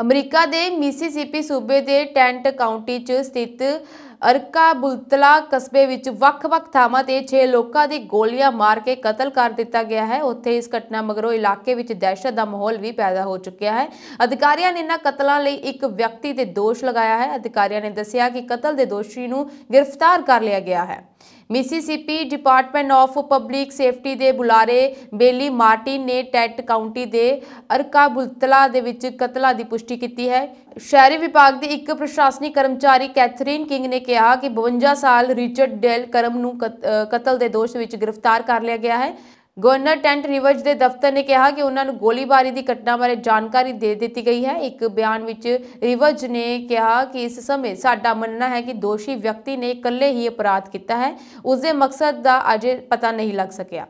America ਦੇ Mississippi ਸੂਬੇ ਦੇ ਟੈਂਟ ਕਾਉਂਟੀ 'ਚ ਸਥਿਤ ਅਰਕਾ ਬੁਲਤਲਾ ਕਸਬੇ ਵਿੱਚ ਵੱਖ-ਵੱਖ ਥਾਵਾਂ ਤੇ 6 ਲੋਕਾਂ ਦੀ ਗੋਲੀਆਂ ਮਾਰ ਕੇ ਕਤਲ ਕਰ ਦਿੱਤਾ ਗਿਆ ਹੈ ਉੱਥੇ ਇਸ ਘਟਨਾ ਮਗਰੋਂ ਇਲਾਕੇ ਵਿੱਚ ਦਹਿਸ਼ਤ ਦਾ ਮਾਹੌਲ ਵੀ ਪੈਦਾ ਹੋ ਚੁੱਕਿਆ ਹੈ ਅਧਿਕਾਰੀਆਂ ਨੇ ਇਹਨਾਂ ਕਤਲਾਂ ਲਈ ਇੱਕ ਵਿਅਕਤੀ ਤੇ ਦੋਸ਼ ਲਗਾਇਆ ਹੈ ਅਧਿਕਾਰੀਆਂ ਨੇ ਦੱਸਿਆ ਕਿ ਕਤਲ ਦੇ ਦੋਸ਼ੀ ਨੂੰ ਗ੍ਰਿਫਤਾਰ ਕਰ ਲਿਆ ਗਿਆ ਹੈ Mississippi department of public safety ਦੇ ਬੁਲਾਰੇ ਬੇਲੀ ਮਾਰਟਿਨ ਨੇ ਟੈਟ ਕਾਉਂਟੀ ਦੇ ਅਰਕਾ ਬੁਲਤਲਾ ਦੇ ਵਿੱਚ ਕਤਲਾਂ ਦੀ ਪੁਸ਼ਟੀ ਕੀਤੀ ਹੈ ਸ਼ਹਿਰੀ ਵਿਭਾਗ ਦੇ ਇੱਕ ਪ੍ਰਸ਼ਾਸਨਿਕ ਕਰਮਚਾਰੀ ਕੈਥਰੀਨ ਕਿੰਗ ਨੇ ਕਿਹਾ ਕਿ 52 ਸਾਲ ਰਿਚਰਡ ਡੈਲ ਕਰਮ ਨੂੰ ਕਤਲ ਦੇ ਦੋਸ਼ ਵਿੱਚ ਗ੍ਰਿਫਤਾਰ ਕਰ ਲਿਆ ਗਿਆ ਹੈ ਗਵਰਨਰ ਟੈਂਟ ਰਿਵਰਜ ਦੇ ਦਫ਼ਤਰ ਨੇ ਕਿਹਾ ਕਿ ਉਹਨਾਂ ਨੂੰ ਗੋਲੀਬਾਰੀ ਦੀ ਘਟਨਾ ਬਾਰੇ ਜਾਣਕਾਰੀ ਦੇ ਦਿੱਤੀ ਗਈ ਹੈ ਇੱਕ ਬਿਆਨ ਵਿੱਚ ਰਿਵਰਜ ਨੇ ਕਿਹਾ ਕਿ ਇਸ ਸਮੇਂ ਸਾਡਾ ਮੰਨਣਾ ਹੈ ਕਿ ਦੋਸ਼ੀ ਵਿਅਕਤੀ ਨੇ ਇਕੱਲੇ ਹੀ ਅਪਰਾਧ ਕੀਤਾ ਹੈ ਉਸ ਦੇ ਮਕਸਦ ਦਾ ਅਜੇ ਪਤਾ ਨਹੀਂ ਲੱਗ ਸਕਿਆ